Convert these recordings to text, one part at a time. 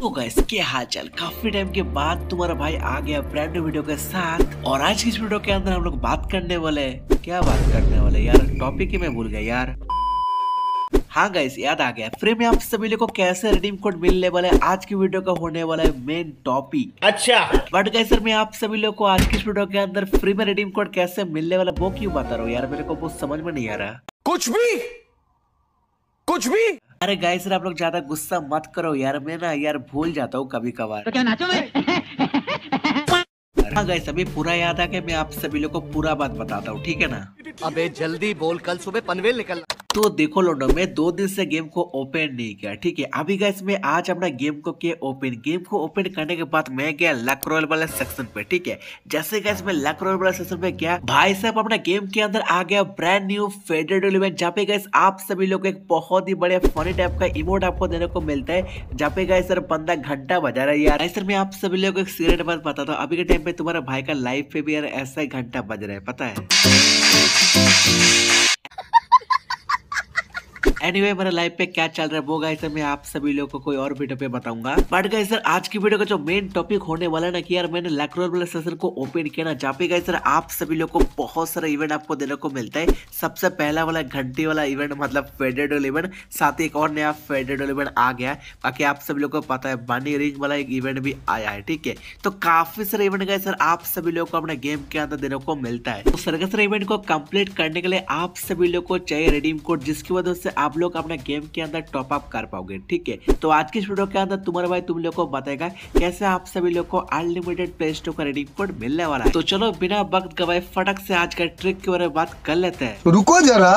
तो गैस क्या हाल चाल काफी टाइम के बाद तुम्हारा भाई आ गया ब्रांड न्यू वीडियो के साथ और आज की इस वीडियो के अंदर हम लोग बात करने वाले क्या बात करने वाले यार टॉपिक ही मैं भूल गया यार हाँ गाइस याद आ गया फ्री में आप सभी लोगों को कैसे रिडीम कोड मिलने वाला है आज की वीडियो का होने वाला है मेन टॉपिक अच्छा बट गाइस सर मैं आप सभी लोगों को आज की इस वीडियो के अंदर फ्री में रिडीम कोड कैसे मिलने वाला वो क्यों बता रहा हूँ यार मेरे को वो समझ में नहीं आ रहा कुछ भी कुछ भी अरे गाय सर आप लोग ज्यादा गुस्सा मत करो यार मैं ना यार भूल जाता हूँ कभी कभार तो हाँ गाइस अभी पूरा याद आ के मैं आप सभी लोग को पूरा बात बताता हूँ ठीक है ना अबे जल्दी बोल कल सुबह पनवेल निकलना तो देखो लोडो मैं दो दिन से गेम को ओपन नहीं किया ठीक है अभी गैस में आज अपना गेम को किया ओपन गेम को ओपन करने के बाद मैं गया लक रॉयल वाले सेक्शन पे ठीक है जैसे गैस मैं लक रॉयल वाले सेक्शन पे गया भाई साहब अपना गेम के अंदर आ गया ब्रांड न्यू फेडेड इवेंट जहाँ पे गैस आप सभी लोग एक बहुत ही बड़े फनी टाइप का इमोट आपको देने को मिलता है जहाँ पे गए सर बंदा घंटा बजा रहा है यार सर मैं आप सभी लोग को एक सीरियट बात बताता हूँ अभी के टाइम पे तुम्हारे भाई का लाइफ पे भी यार ऐसा घंटा बज रहा है पता है एनीवे anyway, मेरे लाइफ पे क्या चल रहा है वो गाइस मैं आप सभी लोगों को कोई और वीडियो पे बताऊंगा बट गाइस सर आज की वीडियो का जो मेन टॉपिक होने वाला है ना कि यार मैंने लैक्रोल वाले सेशन को ओपन किया ना जहाँ पे गाइस सर आप सभी लोग को बहुत सारा इवेंट आपको देने को मिलता है सबसे पहला वाला घंटी वाला इवेंट मतलब फेडेडल इवेंट साथ ही एक और नया फेडेडल इवेंट आ गया बाकी आप सभी लोग को पता है बनी रिंग वाला एक इवेंट भी आया है ठीक है तो काफी सारे इवेंट गए सर आप सभी लोग को अपने गेम के अंदर देने को मिलता है तो सर्कस इवेंट को कंप्लीट करने के लिए आप सभी लोग को चाहिए रेडीम कोड जिसकी वजह से आप आप लोग अपने गेम के अंदर टॉप अप कर पाओगे ठीक है तो आज की इस वीडियो के अंदर तुम्हारे भाई तुम लोग को बताएगा कैसे आप सभी लोग को अनलिमिटेड प्ले स्टोर का रेडिंग कोड मिलने वाला है तो चलो बिना वक्त गवाए फटक से आज का ट्रिक के बारे में बात कर लेते हैं रुको जरा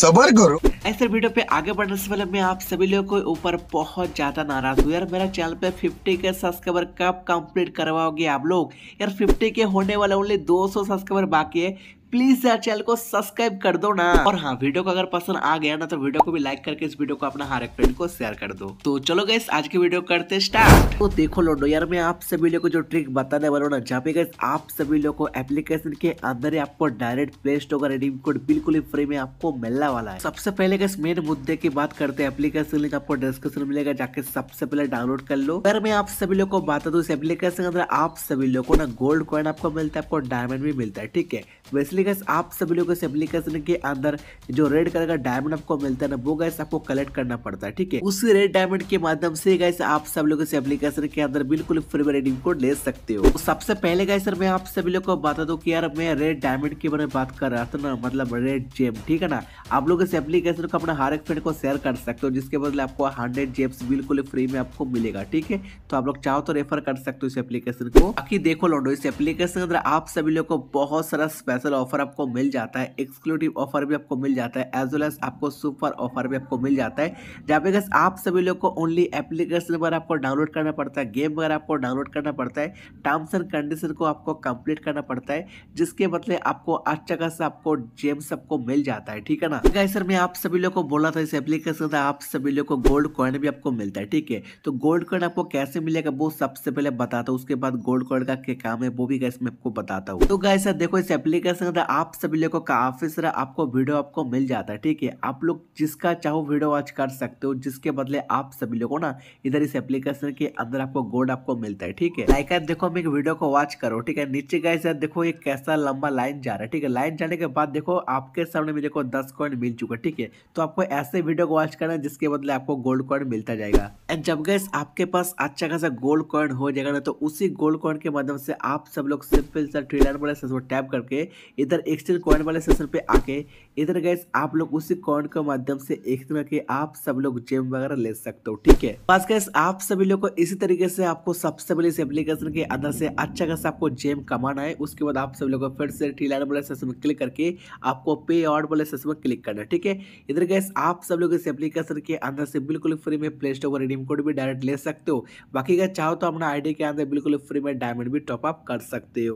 सबर करो ऐसे वीडियो पे आगे बढ़ने से पहले मैं आप सभी लोगों को ऊपर बहुत ज्यादा नाराज हूँ यार मेरा चैनल पे 50 के सब्सक्राइबर कब कंप्लीट करवाओगे आप लोग यार 50 के होने वाले ओनली 200 सब्सक्राइबर बाकी है प्लीज यार चैनल को सब्सक्राइब कर दो ना और हाँ वीडियो को अगर पसंद आ गया ना तो वीडियो को भी लाइक करके इस वीडियो को अपना हर एक फ्रेंड को शेयर कर दो तो चलो गए आज की वीडियो करते स्टार्ट तो देखो लोडो यार मैं आप सभी लोग को जो ट्रिक बताने वालों ना जहाँ पे गए आप सभी लोग को एप्लीकेशन के अंदर ही आपको डायरेक्ट प्ले स्टोर का रेडीम कोड बिल्कुल ही फ्री में आपको मिलने वाला है सबसे पहले गए मेन मुद्दे की बात करते हैं एप्लीकेशन लिंक आपको डिस्क्रिप्शन मिलेगा जाके सबसे पहले डाउनलोड कर लो अगर मैं आप सभी लोग को बता दू इस एप्लीकेशन के अंदर आप सभी लोग को ना गोल्ड कॉइन आपको मिलता है आपको डायमंड भी मिलता है ठीक है वैसे अभी गैस आप सभी लोगों से एप्लीकेशन के अंदर जो रेड कलर का डायमंड आपको मिलता है ना वो गैस आपको कलेक्ट करना पड़ता है ठीक है उसी रेड डायमंड के माध्यम से गैस आप सब लोगों से एप्लीकेशन के अंदर बिल्कुल फ्री में रेडिंग कोड ले सकते हो तो सबसे पहले गए सर मैं आप सभी लोग को बता दू की यार मैं रेड डायमंड के बारे में बात कर रहा था ना मतलब रेड जेम ठीक है ना आप लोग इस एप्लीकेशन को अपने हर एक फ्रेंड को शेयर कर सकते हो जिसके बदले आपको हंड्रेड जेम्स बिल्कुल फ्री में आपको मिलेगा ठीक है तो आप लोग चाहो तो रेफर कर सकते हो इस एप्लीकेशन को बाकी देखो लोडो इस एप्लीकेशन के अंदर आप सभी लोग को बहुत सारा स्पेशल ऑफर आपको मिल जाता है एक्सक्लूटिव ऑफर भी आपको मिल जाता है एज वेल एज आपको सुपर ऑफर भी आपको मिल जाता है जहाँ पे गैस आप सभी लोग को ओनली एप्लीकेशन पर आपको डाउनलोड करना पड़ता है गेम वगैरह आपको डाउनलोड करना पड़ता है टर्म्स एंड कंडीशन को आपको कंप्लीट करना पड़ता है जिसके बदले आपको अच्छा खास आपको जेम्स आपको मिल जाता है ठीक है ना गैस सर मैं आप सभी लोग को बोला था इस एप्लीकेशन का आप सभी लोग को गोल्ड कॉइन भी आपको मिलता है ठीक है तो गोल्ड कॉइन आपको कैसे मिलेगा वो सबसे पहले बताता हूँ उसके बाद गोल्ड कॉइन का क्या काम है वो भी गैस मैं आपको बताता हूँ तो गैस सर देखो इस एप्लीकेशन पसंद है आप सभी लोगों का काफ़ी सारा आपको वीडियो आपको मिल जाता है ठीक है आप लोग जिसका चाहो वीडियो वॉच कर सकते हो जिसके बदले आप सभी लोगों ना इधर इस एप्लीकेशन के अंदर आपको गोल्ड आपको मिलता है ठीक है लाइक देखो हम एक वीडियो को वॉच करो ठीक है नीचे गए से देखो ये कैसा लंबा लाइन जा रहा है ठीक है लाइन जाने के बाद देखो आपके सामने मेरे को दस कॉइन मिल चुका ठीक है तो आपको ऐसे वीडियो को वॉच करना जिसके बदले आपको गोल्ड कॉइन मिलता जाएगा एंड जब गए आपके पास अच्छा खासा गोल्ड कॉइन हो जाएगा ना तो उसी गोल्ड कॉइन के माध्यम से आप सब लोग सिंपल सर ट्रेलर पर टैप करके इधर एक्सचेंज कॉइन वाले सेशन पे आके इधर गए आप लोग उसी कॉइन के माध्यम से एक के आप सब लोग जेम वगैरह ले सकते हो ठीक है बस गैस आप सभी लोग को इसी तरीके से आपको सबसे पहले इस एप्लीकेशन के अंदर से अच्छा खासा आपको जेम कमाना है उसके बाद आप सभी लोग को फिर से टी लाइन वाले सेशन में क्लिक करके आपको पे ऑर्ड वाले सेशन में क्लिक करना है ठीक है इधर गैस आप सब लोग इस एप्लीकेशन के अंदर से बिल्कुल फ्री में प्ले स्टोर रिडीम कोड भी डायरेक्ट ले सकते हो बाकी अगर चाहो तो अपना आईडी के अंदर बिल्कुल फ्री में डायमंड भी टॉपअप कर सकते हो